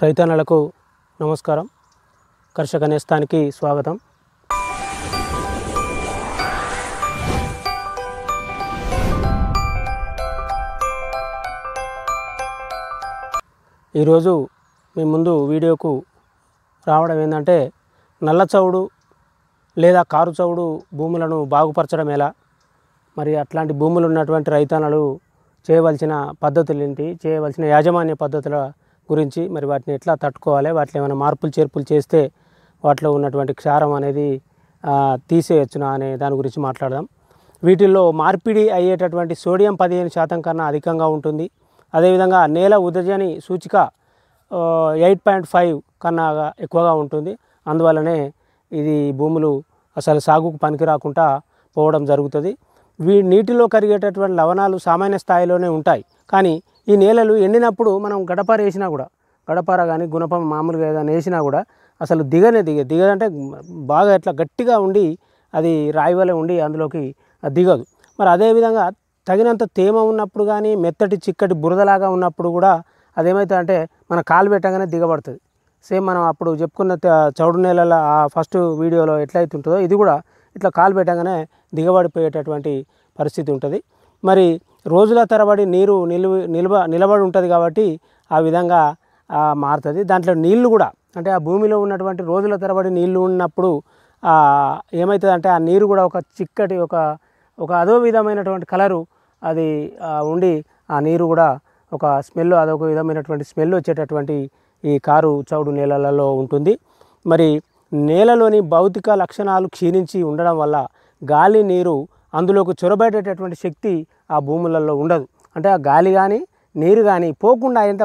రైతన్నలకు నమస్కారం కర్షక నేస్తానికి స్వాగతం ఈరోజు మీ ముందు వీడియోకు రావడం ఏంటంటే నల్ల చవుడు లేదా కారు చవుడు భూములను బాగుపరచడం ఎలా మరి అట్లాంటి భూములు ఉన్నటువంటి రైతన్నలు చేయవలసిన పద్ధతులు ఏంటి చేయవలసిన యాజమాన్య పద్ధతుల గురించి మరి వాటిని ఎట్లా తట్టుకోవాలి వాటిలో ఏమైనా మార్పులు చేర్పులు చేస్తే వాటిలో ఉన్నటువంటి క్షారం అనేది తీసేయచ్చును అనే దాని గురించి మాట్లాడదాం వీటిల్లో మార్పిడి అయ్యేటటువంటి సోడియం పదిహేను శాతం కన్నా అధికంగా ఉంటుంది అదేవిధంగా నేల ఉదజని సూచిక ఎయిట్ పాయింట్ ఫైవ్ కన్నా ఎక్కువగా ఉంటుంది అందువల్లనే ఇది భూములు అసలు సాగుకు పనికి రాకుండా పోవడం జరుగుతుంది వీ నీటిలో కరిగేటటువంటి లవణాలు సామాన్య స్థాయిలోనే ఉంటాయి కానీ ఈ నేలలు ఎండినప్పుడు మనం గడపార వేసినా కూడా గడపార కానీ గుణపం మామూలుగా ఏదైనా వేసినా కూడా అసలు దిగనే దిగ దిగదంటే బాగా ఇట్లా గట్టిగా ఉండి అది రాయి వలె ఉండి అందులోకి దిగదు మరి అదేవిధంగా తగినంత తేమ ఉన్నప్పుడు కానీ మెత్తటి చిక్కటి బురదలాగా ఉన్నప్పుడు కూడా అదేమవుతుంది అంటే మన కాలు పెట్టగానే దిగబడుతుంది సేమ్ మనం అప్పుడు చెప్పుకున్న చౌడు నేలల ఆ ఫస్ట్ వీడియోలో ఎట్లయితే ఉంటుందో ఇది కూడా ఇట్లా కాలు పెట్టగానే దిగబడిపోయేటటువంటి పరిస్థితి ఉంటుంది మరి రోజుల తరబడి నీరు నిలువ నిలబ నిలబడి ఉంటుంది కాబట్టి ఆ విధంగా మారుతుంది దాంట్లో నీళ్లు కూడా అంటే ఆ భూమిలో ఉన్నటువంటి రోజుల తరబడి నీళ్లు ఉన్నప్పుడు ఏమవుతుంది అంటే ఆ నీరు కూడా ఒక చిక్కటి ఒక ఒక అదో విధమైనటువంటి కలరు అది ఉండి ఆ నీరు కూడా ఒక స్మెల్ అదొక విధమైనటువంటి స్మెల్ వచ్చేటటువంటి ఈ కారు చౌడు నేలలలో ఉంటుంది మరి నేలలోని భౌతిక లక్షణాలు క్షీణించి ఉండడం వల్ల గాలి నీరు అందులోకి చొరబడేటటువంటి శక్తి ఆ భూములలో ఉండదు అంటే ఆ గాలి కానీ నీరు కానీ పోకుండా అదంతా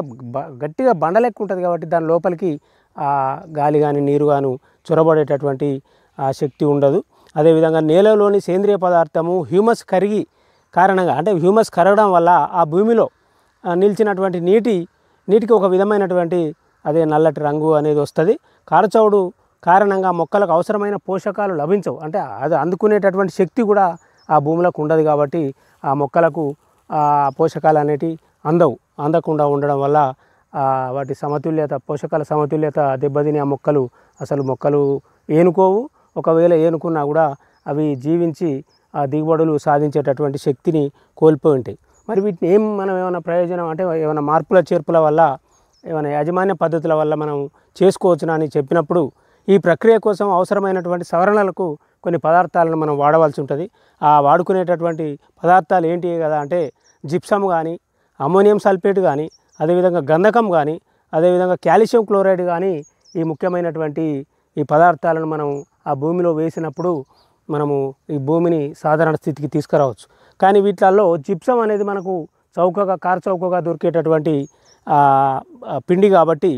గట్టిగా బండలెక్కు ఉంటుంది కాబట్టి దాని లోపలికి ఆ గాలి కానీ నీరు కాను చొరబడేటటువంటి శక్తి ఉండదు అదేవిధంగా నేలలోని సేంద్రియ పదార్థము హ్యూమస్ కరిగి కారణంగా అంటే హ్యూమస్ కరగడం వల్ల ఆ భూమిలో నిలిచినటువంటి నీటి నీటికి ఒక విధమైనటువంటి అదే నల్లటి రంగు అనేది వస్తుంది కారచౌడు కారణంగా మొక్కలకు అవసరమైన పోషకాలు లభించవు అంటే అది అందుకునేటటువంటి శక్తి కూడా ఆ భూములకు ఉండదు కాబట్టి ఆ మొక్కలకు పోషకాలు అనేటివి అందవు అందకుండా ఉండడం వల్ల వాటి సమతుల్యత పోషకాల సమతుల్యత దెబ్బతిని ఆ మొక్కలు అసలు మొక్కలు ఏనుకోవు ఒకవేళ ఏనుకున్నా కూడా అవి జీవించి ఆ దిగుబడులు సాధించేటటువంటి శక్తిని కోల్పోయి ఉంటాయి మరి వీటిని ఏం మనం ఏమైనా ప్రయోజనం అంటే ఏమైనా మార్పుల చేర్పుల వల్ల ఏమైనా యాజమాన్య పద్ధతుల వల్ల మనం చేసుకోవచ్చునని చెప్పినప్పుడు ఈ ప్రక్రియ కోసం అవసరమైనటువంటి సవరణలకు కొన్ని పదార్థాలను మనం వాడవలసి ఉంటుంది ఆ వాడుకునేటటువంటి పదార్థాలు ఏంటి కదా అంటే జిప్సమ్ కానీ అమ్మోనియం సల్ఫేట్ కానీ అదేవిధంగా గంధకం కానీ అదేవిధంగా కాల్షియం క్లోరైడ్ కానీ ఈ ముఖ్యమైనటువంటి ఈ పదార్థాలను మనం ఆ భూమిలో వేసినప్పుడు మనము ఈ భూమిని సాధారణ స్థితికి తీసుకురావచ్చు కానీ వీటిల్లో జిప్సం అనేది మనకు చౌకగా కారు చౌకగా దొరికేటటువంటి పిండి కాబట్టి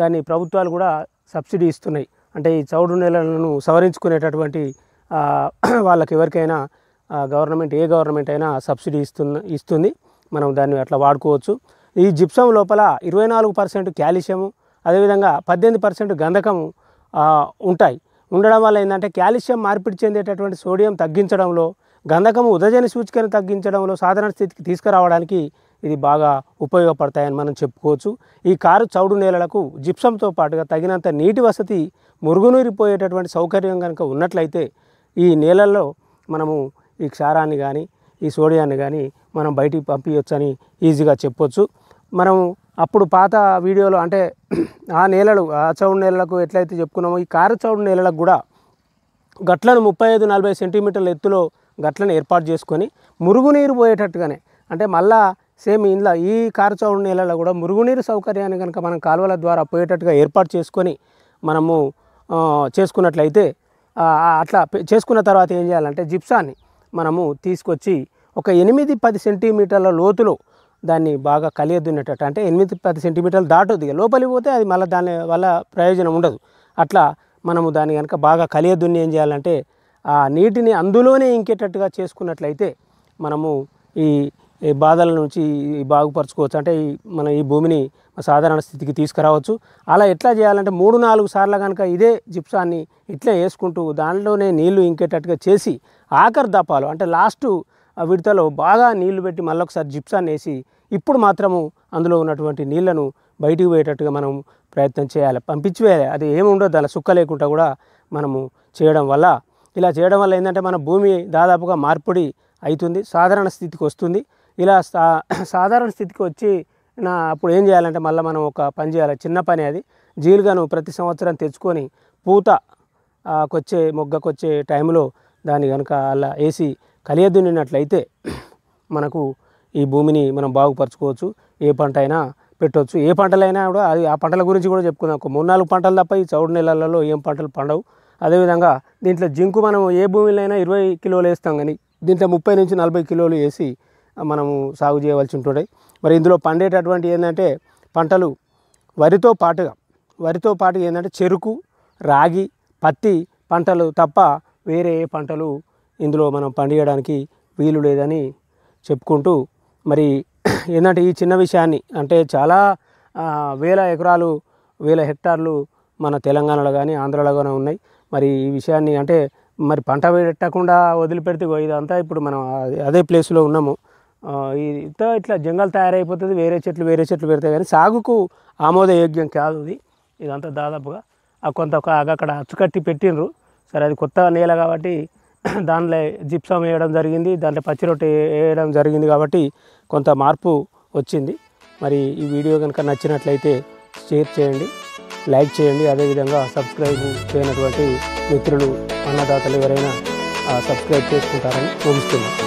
దాన్ని ప్రభుత్వాలు కూడా సబ్సిడీ ఇస్తున్నాయి అంటే ఈ చౌడు నేలను సవరించుకునేటటువంటి వాళ్ళకి ఎవరికైనా గవర్నమెంట్ ఏ గవర్నమెంట్ అయినా సబ్సిడీ ఇస్తున్న ఇస్తుంది మనం దాన్ని అట్లా వాడుకోవచ్చు ఈ జిప్సం లోపల ఇరవై నాలుగు పర్సెంట్ క్యాల్షియము అదేవిధంగా పద్దెనిమిది పర్సెంట్ గంధకము ఉంటాయి ఉండడం వల్ల ఏంటంటే క్యాల్షియం మార్పిడి చెందేటటువంటి సోడియం తగ్గించడంలో గంధకము ఉదజన సూచికను తగ్గించడంలో సాధారణ స్థితికి తీసుకురావడానికి ఇది బాగా ఉపయోగపడతాయని మనం చెప్పుకోవచ్చు ఈ కారు చౌడు నేలలకు జిప్సంతో పాటుగా తగినంత నీటి వసతి మురుగునూరిపోయేటటువంటి సౌకర్యం కనుక ఉన్నట్లయితే ఈ నేలల్లో మనము ఈ క్షారాన్ని కానీ ఈ సోడియాన్ని కానీ మనం బయటికి పంపించవచ్చని ఈజీగా చెప్పొచ్చు మనం అప్పుడు పాత వీడియోలో అంటే ఆ నేలలు ఆ చౌడు నేలలకు ఎట్లయితే చెప్పుకున్నామో ఈ కారు చౌడు నేలలకు కూడా గట్లను ముప్పై ఐదు నలభై సెంటీమీటర్ల ఎత్తులో గట్లను ఏర్పాటు చేసుకొని మురుగునీరు పోయేటట్టుగానే అంటే మళ్ళా సేమ్ ఇందులో ఈ కారుచౌడు నీళ్ళలో కూడా మురుగునీరు సౌకర్యాన్ని కనుక మనం కాలువల ద్వారా పోయేటట్టుగా ఏర్పాటు చేసుకొని మనము చేసుకున్నట్లయితే అట్లా చేసుకున్న తర్వాత ఏం చేయాలంటే జిప్సాన్ని మనము తీసుకొచ్చి ఒక ఎనిమిది పది సెంటీమీటర్ల లోతులో దాన్ని బాగా కలియదున్నేటట్టు అంటే ఎనిమిది పది సెంటీమీటర్లు దాటుద్ది లోపలికి పోతే అది మళ్ళీ దాని వల్ల ప్రయోజనం ఉండదు అట్లా మనము దాన్ని కనుక బాగా కలియదున్ని ఏం చేయాలంటే ఆ నీటిని అందులోనే ఇంకేటట్టుగా చేసుకున్నట్లయితే మనము ఈ ఈ బాధల నుంచి బాగుపరచుకోవచ్చు అంటే మనం ఈ భూమిని సాధారణ స్థితికి తీసుకురావచ్చు అలా ఎట్లా చేయాలంటే మూడు నాలుగు సార్లు కనుక ఇదే జిప్సాన్ని ఇట్లా వేసుకుంటూ దానిలోనే నీళ్లు ఇంకేటట్టుగా చేసి ఆఖరి దప్పాలు అంటే లాస్ట్ విడతలో బాగా నీళ్లు పెట్టి మళ్ళొకసారి జిప్సాన్ని వేసి ఇప్పుడు మాత్రము అందులో ఉన్నటువంటి నీళ్లను బయటికి పోయేటట్టుగా మనం ప్రయత్నం చేయాలి పంపించివేయాలి అది ఏమి ఉండదు అలా సుక్క లేకుండా కూడా మనము చేయడం వల్ల ఇలా చేయడం వల్ల ఏంటంటే మన భూమి దాదాపుగా మార్పిడి అవుతుంది సాధారణ స్థితికి వస్తుంది ఇలా సా సాధారణ స్థితికి వచ్చి నా అప్పుడు ఏం చేయాలంటే మళ్ళీ మనం ఒక పని చేయాలి చిన్న పని అది జీలుగాను ప్రతి సంవత్సరం తెచ్చుకొని పూత కొచ్చే మొగ్గకొచ్చే టైంలో దాన్ని కనుక అలా వేసి కలియదునినట్లయితే మనకు ఈ భూమిని మనం బాగుపరచుకోవచ్చు ఏ పంట అయినా పెట్టవచ్చు ఏ పంటలైనా కూడా అది ఆ పంటల గురించి కూడా చెప్పుకుందాం ఒక మూడు నాలుగు పంటలు తప్ప ఈ చౌడు నెలలలో ఏం పంటలు పండవు అదేవిధంగా దీంట్లో జింకు మనం ఏ భూమిలో అయినా ఇరవై కిలోలు వేస్తాం కానీ దీంట్లో ముప్పై నుంచి నలభై కిలోలు వేసి మనము సాగు చేయవలసి ఉంటుంటాయి మరి ఇందులో పండేటటువంటి ఏంటంటే పంటలు వరితో పాటుగా వరితో పాటు ఏంటంటే చెరుకు రాగి పత్తి పంటలు తప్ప వేరే ఏ పంటలు ఇందులో మనం పండియడానికి వీలు లేదని చెప్పుకుంటూ మరి ఏంటంటే ఈ చిన్న విషయాన్ని అంటే చాలా వేల ఎకరాలు వేల హెక్టార్లు మన తెలంగాణలో కానీ ఆంధ్రలో కానీ ఉన్నాయి మరి ఈ విషయాన్ని అంటే మరి పంట పెట్టకుండా వదిలిపెడితే ఇదంతా ఇప్పుడు మనం అదే ప్లేస్లో ఉన్నాము ఇంత ఇట్లా జంగల్ తయారైపోతుంది వేరే చెట్లు వేరే చెట్లు పెడతాయి కానీ సాగుకు ఆమోదయోగ్యం కాదు ఇది ఇదంతా దాదాపుగా ఆ కొంత అక్కడ అచ్చుకట్టి పెట్టినరు సరే అది కొత్త నేల కాబట్టి దానిలో జిప్సం వేయడం జరిగింది దాంట్లో పచ్చి రొట్టె వేయడం జరిగింది కాబట్టి కొంత మార్పు వచ్చింది మరి ఈ వీడియో కనుక నచ్చినట్లయితే షేర్ చేయండి లైక్ చేయండి అదేవిధంగా సబ్స్క్రైబ్ చేయనటువంటి మిత్రులు అన్నదాతలు ఎవరైనా సబ్స్క్రైబ్ చేసుకుంటారని ఊహిస్తున్నాను